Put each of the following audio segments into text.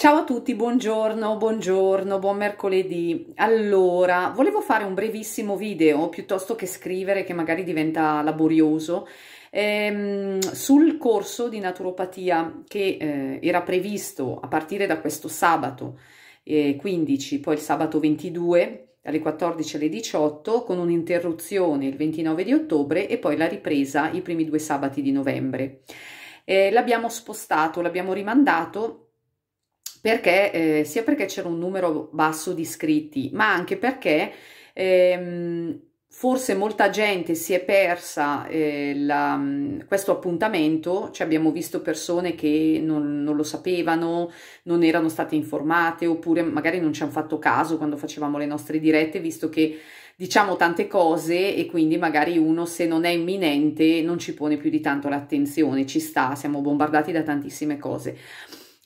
Ciao a tutti, buongiorno, buongiorno, buon mercoledì. Allora, volevo fare un brevissimo video, piuttosto che scrivere, che magari diventa laborioso, ehm, sul corso di naturopatia che eh, era previsto a partire da questo sabato eh, 15, poi il sabato 22, dalle 14 alle 18 con un'interruzione il 29 di ottobre e poi la ripresa i primi due sabati di novembre. Eh, l'abbiamo spostato, l'abbiamo rimandato perché eh, sia perché c'era un numero basso di iscritti, ma anche perché ehm, forse molta gente si è persa eh, la, questo appuntamento, cioè abbiamo visto persone che non, non, lo sapevano, non erano state informate oppure magari non ci hanno fatto caso quando facevamo le nostre dirette, visto che diciamo tante cose e quindi magari uno se non è imminente non ci pone più di tanto l'attenzione, ci sta, siamo bombardati da tantissime cose.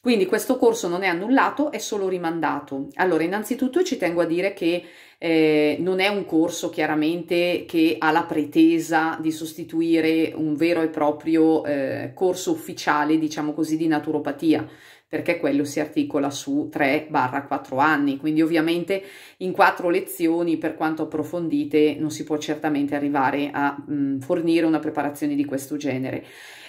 Quindi questo corso non è annullato, è solo rimandato. Allora, innanzitutto ci tengo a dire che eh, non è un corso chiaramente che ha la pretesa di sostituire un vero e proprio eh, corso ufficiale, diciamo così, di naturopatia perché quello si articola su 3-4 anni, quindi ovviamente in 4 lezioni, per quanto approfondite, non si può certamente arrivare a mh, mm, fornire una preparazione di questo genere.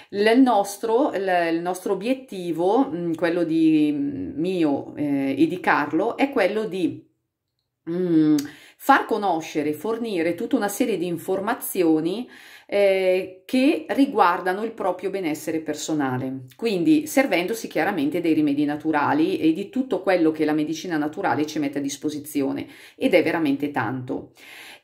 Il nostro, il nostro obiettivo, quello di mio eh, e di Carlo, è quello di mm, far conoscere, fornire tutta una serie di informazioni eh, che riguardano il proprio benessere personale, quindi servendosi chiaramente dei rimedi naturali e di tutto quello che la medicina naturale ci mette a disposizione ed è veramente tanto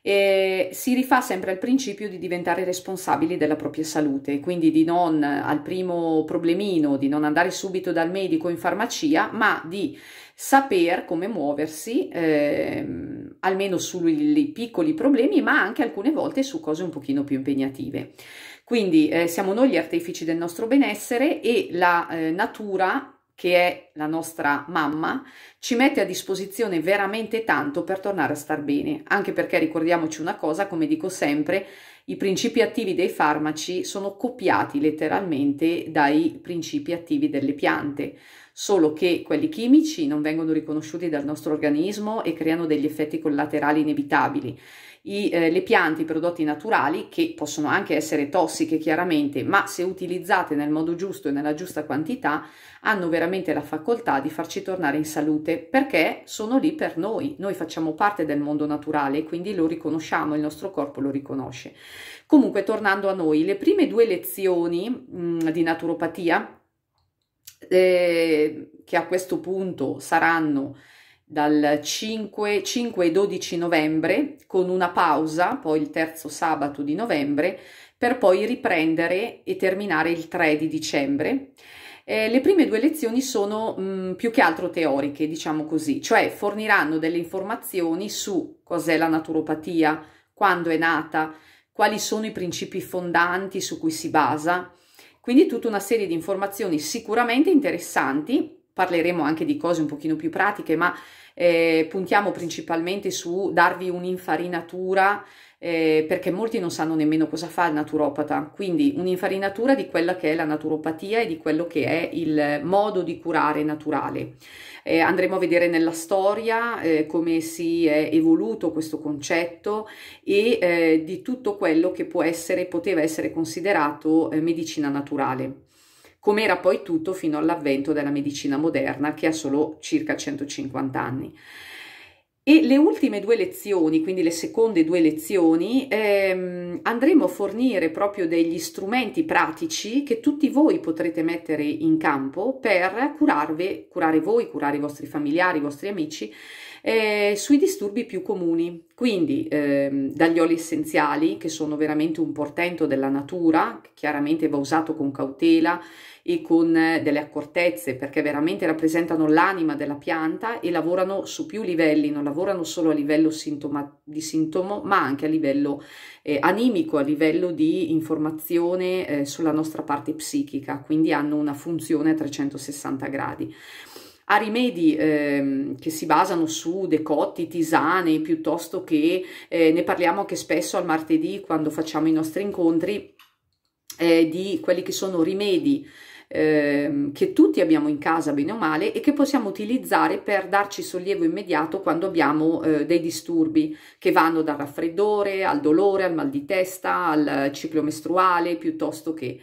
e si rifà sempre al principio di diventare responsabili della propria salute, quindi di non al primo problemino, di non andare subito dal medico in farmacia, ma di saper come muoversi ehm, almeno sui piccoli problemi, ma anche alcune volte su cose un pochino più impegnative. Quindi eh, siamo noi gli artefici del nostro benessere e la eh, natura che è la nostra mamma, ci mette a disposizione veramente tanto per tornare a star bene, anche perché ricordiamoci una cosa, come dico sempre, i principi attivi dei farmaci sono copiati letteralmente dai principi attivi delle piante, solo che quelli chimici non vengono riconosciuti dal nostro organismo e creano degli effetti collaterali inevitabili i, eh, le piante, i prodotti naturali che possono anche essere tossiche chiaramente, ma se utilizzate nel modo giusto e nella giusta quantità hanno veramente la facoltà di farci tornare in salute perché sono lì per noi, noi facciamo parte del mondo naturale, quindi lo riconosciamo, il nostro corpo lo riconosce. Comunque tornando a noi, le prime due lezioni mh, mm, di naturopatia eh, che a questo punto saranno dal 5, 5 e 12 novembre con una pausa, poi il terzo sabato di novembre, per poi riprendere e terminare il 3 di dicembre. Eh, le prime due lezioni sono mh, mm, più che altro teoriche, diciamo così, cioè forniranno delle informazioni su cos'è la naturopatia, quando è nata, quali sono i principi fondanti su cui si basa, quindi tutta una serie di informazioni sicuramente interessanti parleremo anche di cose un pochino più pratiche, ma eh, puntiamo principalmente su darvi un'infarinatura eh, perché molti non sanno nemmeno cosa fa il naturopata, quindi un'infarinatura di quella che è la naturopatia e di quello che è il modo di curare naturale. Eh, andremo a vedere nella storia eh, come si è evoluto questo concetto e eh, di tutto quello che può essere, poteva essere considerato eh, medicina naturale come era poi tutto fino all'avvento della medicina moderna che ha solo circa 150 anni. E le ultime due lezioni, quindi le seconde due lezioni, ehm, andremo a fornire proprio degli strumenti pratici che tutti voi potrete mettere in campo per curarvi, curare voi, curare i vostri familiari, i vostri amici eh, sui disturbi più comuni, quindi ehm, dagli oli essenziali che sono veramente un portento della natura, che chiaramente va usato con cautela e con eh, delle accortezze perché veramente rappresentano l'anima della pianta e lavorano su più livelli, non lavorano solo a livello sintoma, di sintomo ma anche a livello eh, animico, a livello di informazione eh, sulla nostra parte psichica, quindi hanno una funzione a 360 gradi a rimedi ehm, che si basano su decotti, tisane, piuttosto che eh, ne parliamo anche spesso al martedì quando facciamo i nostri incontri, eh, di quelli che sono rimedi ehm, che tutti abbiamo in casa bene o male e che possiamo utilizzare per darci sollievo immediato quando abbiamo eh, dei disturbi che vanno dal raffreddore al dolore, al mal di testa, al ciclo mestruale piuttosto che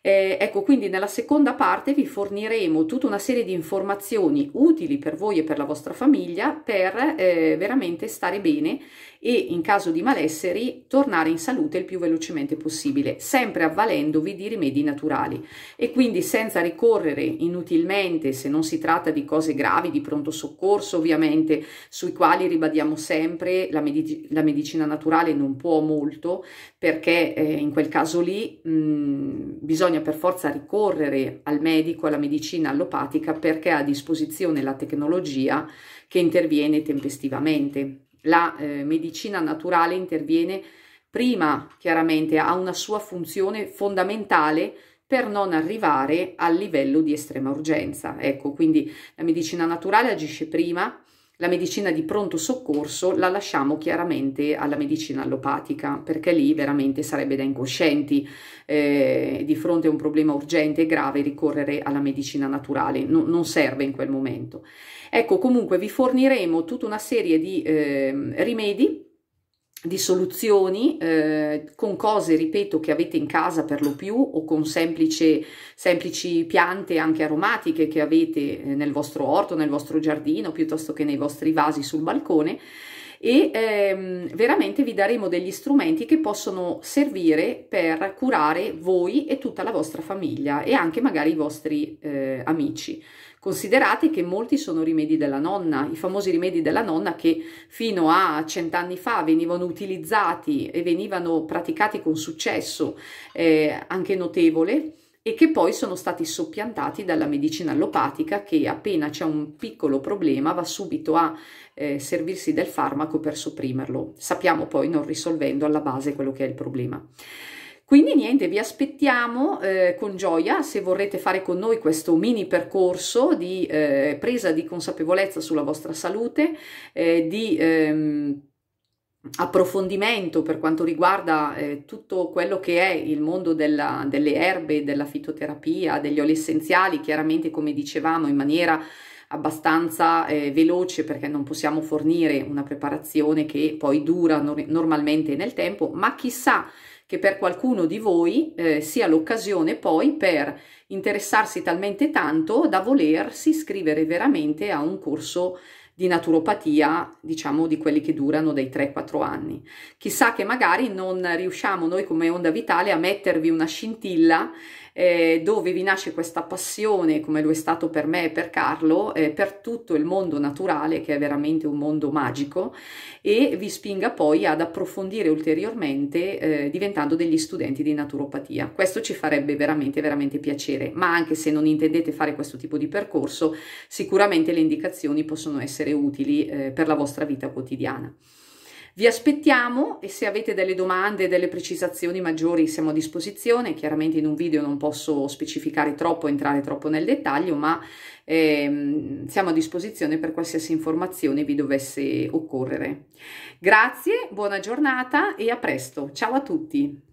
eh, ecco, quindi nella seconda parte vi forniremo tutta una serie di informazioni utili per voi e per la vostra famiglia per eh, veramente stare bene e in caso di malesseri tornare in salute il più velocemente possibile, sempre avvalendovi di rimedi naturali e quindi senza ricorrere inutilmente, se non si tratta di cose gravi, di pronto soccorso ovviamente, sui quali ribadiamo sempre la, medic la medicina naturale non può molto perché eh, in quel caso lì mh, bisogna bisogna per forza ricorrere al medico, alla medicina allopatica perché ha a disposizione la tecnologia che interviene tempestivamente. La eh, medicina naturale interviene prima, chiaramente, ha una sua funzione fondamentale per non arrivare al livello di estrema urgenza. Ecco, quindi la medicina naturale agisce prima, la medicina di pronto soccorso la lasciamo chiaramente alla medicina allopatica perché lì veramente sarebbe da incoscienti eh, di fronte a un problema urgente e grave ricorrere alla medicina naturale, no, non serve in quel momento. Ecco comunque vi forniremo tutta una serie di eh, rimedi di soluzioni eh, con cose, ripeto, che avete in casa per lo più o con semplice, semplici piante anche aromatiche che avete eh, nel vostro orto, nel vostro giardino, piuttosto che nei vostri vasi sul balcone e ehm, veramente vi daremo degli strumenti che possono servire per curare voi e tutta la vostra famiglia e anche magari i vostri eh, amici. Considerate che molti sono rimedi della nonna, i famosi rimedi della nonna che fino a cent'anni fa venivano utilizzati e venivano praticati con successo eh, anche notevole e che poi sono stati soppiantati dalla medicina allopatica che appena c'è un piccolo problema va subito a eh, servirsi del farmaco per sopprimerlo, sappiamo poi non risolvendo alla base quello che è il problema. Quindi niente, vi aspettiamo eh, con gioia se vorrete fare con noi questo mini percorso di eh, presa di consapevolezza sulla vostra salute, eh, di ehm, approfondimento per quanto riguarda eh, tutto quello che è il mondo della, delle erbe, della fitoterapia, degli oli essenziali, chiaramente come dicevamo in maniera abbastanza eh, veloce perché non possiamo fornire una preparazione che poi dura no normalmente nel tempo, ma chissà che per qualcuno di voi eh, sia l'occasione poi per interessarsi talmente tanto da volersi iscrivere veramente a un corso di naturopatia, diciamo di quelli che durano dai 3-4 anni. Chissà che magari non riusciamo noi come Onda Vitale a mettervi una scintilla eh, dove vi nasce questa passione, come lo è stato per me e per Carlo, eh, per tutto il mondo naturale, che è veramente un mondo magico, e vi spinga poi ad approfondire ulteriormente eh, diventando degli studenti di naturopatia. Questo ci farebbe veramente, veramente piacere, ma anche se non intendete fare questo tipo di percorso, sicuramente le indicazioni possono essere essere utili eh, per la vostra vita quotidiana. Vi aspettiamo e se avete delle domande e delle precisazioni maggiori siamo a disposizione, chiaramente in un video non posso specificare troppo, entrare troppo nel dettaglio, ma ehm, siamo a disposizione per qualsiasi informazione vi dovesse occorrere. Grazie, buona giornata e a presto, ciao a tutti!